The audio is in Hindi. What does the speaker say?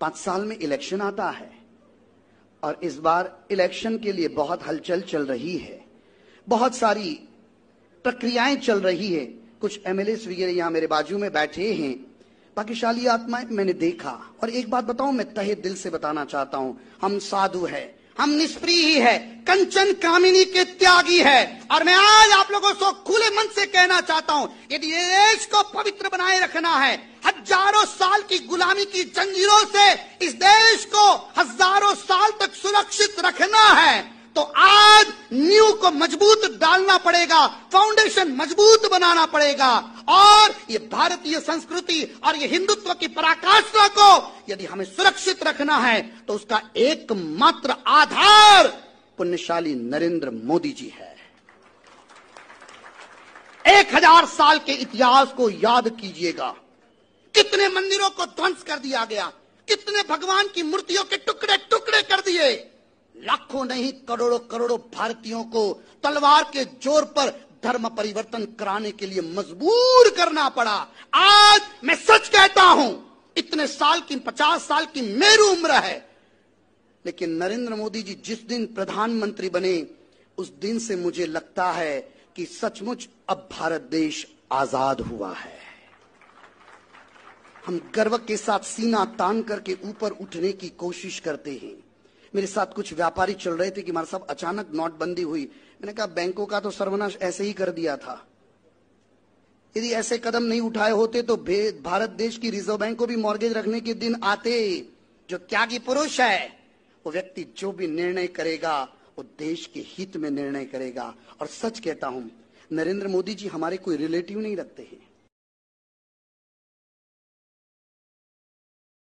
पांच साल में इलेक्शन आता है और इस बार इलेक्शन के लिए बहुत हलचल चल रही है बहुत सारी प्रक्रियाएं चल रही है कुछ एमएलए वगैरह यहां मेरे बाजू में बैठे हैं बाकीशाली आत्माएं मैंने देखा और एक बात बताऊं मैं तहे दिल से बताना चाहता हूं हम साधु है हम निष्प्रिय ही है कंचन कामिनी के त्यागी है और मैं आज आप लोगों से खुले मन से कहना चाहता हूं यदि देश को पवित्र बनाए रखना है हजारों साल की गुलामी की जंजीरों से इस देश को हजारों साल तक सुरक्षित रखना है तो आज न्यू को मजबूत डालना पड़ेगा फाउंडेशन मजबूत बनाना पड़ेगा और ये भारतीय संस्कृति और ये हिंदुत्व की पराकाष्ठा को यदि हमें सुरक्षित रखना है तो उसका एकमात्र आधार पुण्यशाली नरेंद्र मोदी जी है एक हजार साल के इतिहास को याद कीजिएगा कितने मंदिरों को ध्वंस कर दिया गया कितने भगवान की मूर्तियों के टुकड़े टुकड़े कर दिए लाखों नहीं करोड़ों करोड़ों भारतीयों को तलवार के जोर पर धर्म परिवर्तन कराने के लिए मजबूर करना पड़ा आज मैं सच कहता हूं इतने साल की पचास साल की मेरी उम्र है लेकिन नरेंद्र मोदी जी जिस दिन प्रधानमंत्री बने उस दिन से मुझे लगता है कि सचमुच अब भारत देश आजाद हुआ है हम गर्व के साथ सीना तान करके ऊपर उठने की कोशिश करते हैं मेरे साथ कुछ व्यापारी चल रहे थे कि हमारे साहब अचानक नोटबंदी हुई मैंने कहा बैंकों का तो सर्वनाश ऐसे ही कर दिया था यदि ऐसे कदम नहीं उठाए होते तो भारत देश की रिजर्व बैंक को भी मॉर्गेज रखने के दिन आते जो क्या की पुरुष है वो व्यक्ति जो भी निर्णय करेगा वो देश के हित में निर्णय करेगा और सच कहता हूं नरेंद्र मोदी जी हमारे कोई रिलेटिव नहीं रखते हैं